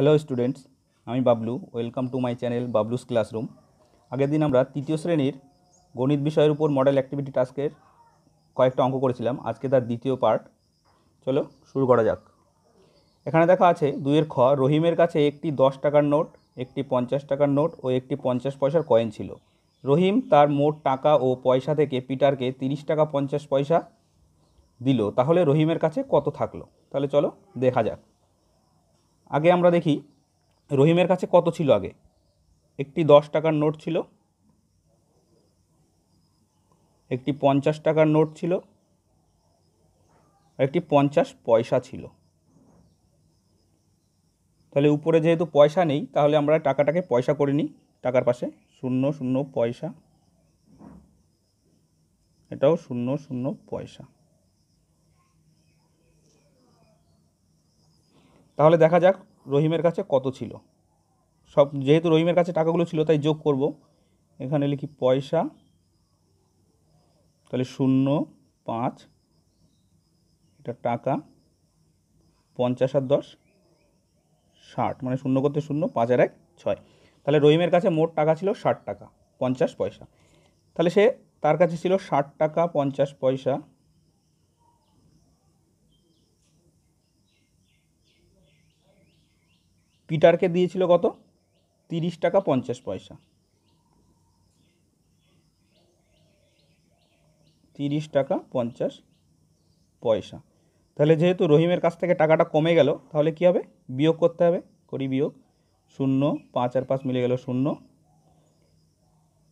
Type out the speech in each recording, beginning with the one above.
hello students আমি Bablu welcome to my channel Bablu's classroom আগের দিন আমরা তৃতীয় শ্রেণীর গণিত বিষয়ের উপর মডেল অ্যাক্টিভিটি টাস্কের কয়েকটা অঙ্ক করেছিলাম আজকে তার দ্বিতীয় পার্ট চলো শুরু করা যাক এখানে দেখা আছে দুইয়ের খ রহিমের কাছে একটি দশ টাকার নোট একটি পঞ্চাশ টাকার নোট ও একটি পঞ্চাশ পয়সার কয়েন ছিল রহিম তার মোট টাকা ও পয়সা থেকে পিটারকে তিরিশ টাকা পঞ্চাশ পয়সা দিল তাহলে রহিমের কাছে কত থাকলো তাহলে চলো দেখা যাক আগে আমরা দেখি রহিমের কাছে কত ছিল আগে একটি দশ টাকার নোট ছিল একটি পঞ্চাশ টাকার নোট ছিল একটি পঞ্চাশ পয়সা ছিল তাহলে উপরে যেহেতু পয়সা নেই তাহলে আমরা টাকাটাকে পয়সা করে নিই টাকার পাশে শূন্য শূন্য পয়সা এটাও শূন্য শূন্য পয়সা তাহলে দেখা যাক রহিমের কাছে কত ছিল সব যেহেতু রহিমের কাছে টাকাগুলো ছিল তাই যোগ করব এখানে লিখি পয়সা তাহলে শূন্য পাঁচ এটা টাকা পঞ্চাশ আর দশ ষাট মানে শূন্য করতে শূন্য পাঁচ আর এক ছয় তাহলে রহিমের কাছে মোট টাকা ছিল ষাট টাকা পঞ্চাশ পয়সা তাহলে সে তার কাছে ছিল ষাট টাকা পঞ্চাশ পয়সা পিটারকে দিয়েছিল কত তিরিশ টাকা পঞ্চাশ পয়সা তিরিশ টাকা পঞ্চাশ পয়সা তাহলে যেহেতু রহিমের কাছ থেকে টাকাটা কমে গেল তাহলে কি হবে বিয়োগ করতে হবে করি বিয়োগ শূন্য পাঁচ আর পাঁচ মিলে গেল শূন্য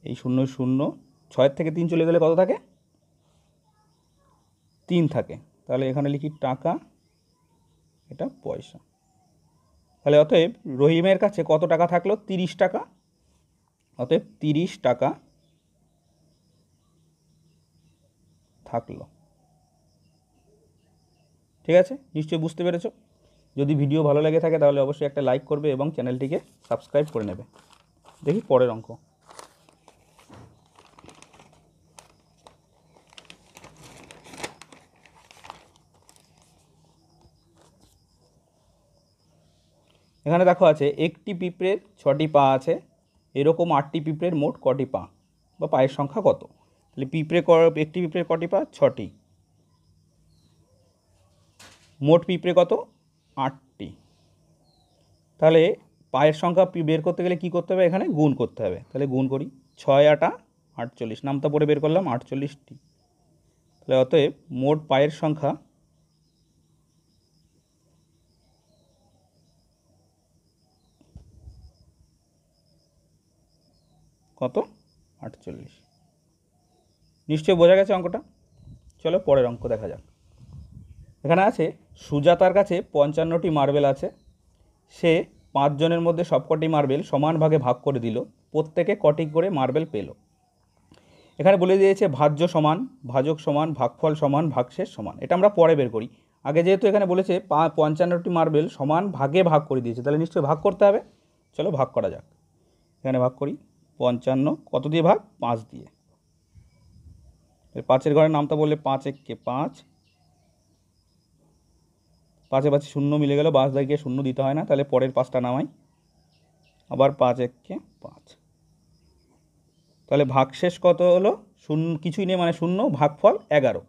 এই শূন্য শূন্য ছয়ের থেকে তিন চলে গেলে কত থাকে তিন থাকে তাহলে এখানে লিখি টাকা এটা পয়সা তাহলে অতএব রহিমের কাছে কত টাকা থাকলো তিরিশ টাকা অতএব তিরিশ টাকা থাকলো ঠিক আছে নিশ্চয়ই বুঝতে পেরেছো যদি ভিডিও ভালো লেগে থাকে তাহলে অবশ্যই একটা লাইক করবে এবং চ্যানেলটিকে সাবস্ক্রাইব করে নেবে দেখি পরের অঙ্ক এখানে দেখো আছে একটি পিঁপড়ের ছটি পা আছে এরকম আটটি পিঁপড়ের মোট কটি পা বা পায়ের সংখ্যা কত তাহলে পিঁপড়ে ক একটি পিঁপড়ের কটি পা ছটি মোট পিঁপড়ে কত আটটি তাহলে পায়ের সংখ্যা বের করতে গেলে কি করতে হবে এখানে গুণ করতে হবে তাহলে গুণ করি ছয় আটা আটচল্লিশ নামতা পরে বের করলাম আটচল্লিশটি তাহলে অতএব মোট পায়ের সংখ্যা কত আটচল্লিশ নিশ্চয়ই বোঝা গেছে অঙ্কটা চলো পরের অঙ্ক দেখা যাক এখানে আছে সুজাতার কাছে পঞ্চান্নটি মার্বেল আছে সে পাঁচজনের মধ্যে সবকটি মার্বেল সমান ভাগে ভাগ করে দিল প্রত্যেকে কটি করে মার্বেল পেল এখানে বলে দিয়েছে ভাজ্য সমান ভাজক সমান ভাগফল সমান ভাগশেষ সমান এটা আমরা পরে বের করি আগে যেহেতু এখানে বলেছে পঞ্চান্নটি মার্বেল সমান ভাগে ভাগ করে দিয়েছে তাহলে নিশ্চয়ই ভাগ করতে হবে চলো ভাগ করা যাক এখানে ভাগ করি পঞ্চান্ন কত দিয়ে ভাগ পাঁচ দিয়ে পাঁচের ঘরের নামটা বললে পাঁচ এককে পাঁচ পাঁচে পাঁচে শূন্য মিলে গেল বাস দাগিয়ে শূন্য দিতে হয় না তাহলে পরের পাঁচটা নামাই আবার পাঁচ এককে পাঁচ তাহলে ভাগ শেষ কত হলো শূন্য কিছুই নেই মানে শূন্য ভাগফল এগারো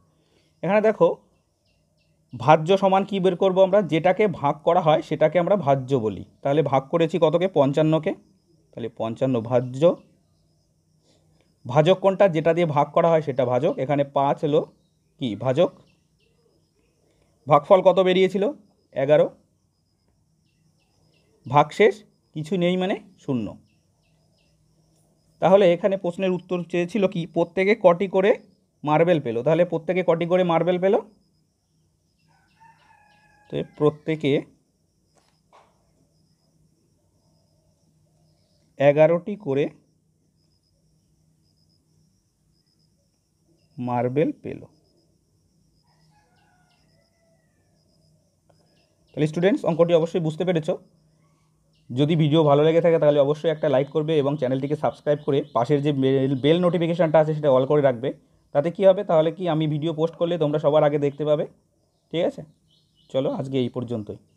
এখানে দেখো ভাজ্য সমান কি বের করবো আমরা যেটাকে ভাগ করা হয় সেটাকে আমরা ভাজ্য বলি তাহলে ভাগ করেছি কতকে পঞ্চান্নকে তাহলে পঞ্চান্ন ভাজ্য ভাজক কোনটা যেটা দিয়ে ভাগ করা হয় সেটা ভাজক এখানে পাঁচ হলো কি ভাজক ভাগফল কত বেরিয়েছিল এগারো ভাগশেষ কিছু নেই মানে শূন্য তাহলে এখানে প্রশ্নের উত্তর চেয়েছিল কি প্রত্যেকে কটি করে মার্বেল পেল তাহলে প্রত্যেকে কটি করে মার্বেল পেল তো প্রত্যেকে এগারোটি করে মার্বেল পেল তাহলে স্টুডেন্টস অঙ্কটি অবশ্যই বুঝতে পেরেছ যদি ভিডিও ভালো লেগে থাকে তাহলে অবশ্যই একটা লাইক করবে এবং চ্যানেলটিকে সাবস্ক্রাইব করে পাশের যে বেল নোটিফিকেশানটা আছে সেটা অল করে রাখবে তাতে কি হবে তাহলে কি আমি ভিডিও পোস্ট করলে তোমরা সবার আগে দেখতে পাবে ঠিক আছে চলো আজকে এই পর্যন্তই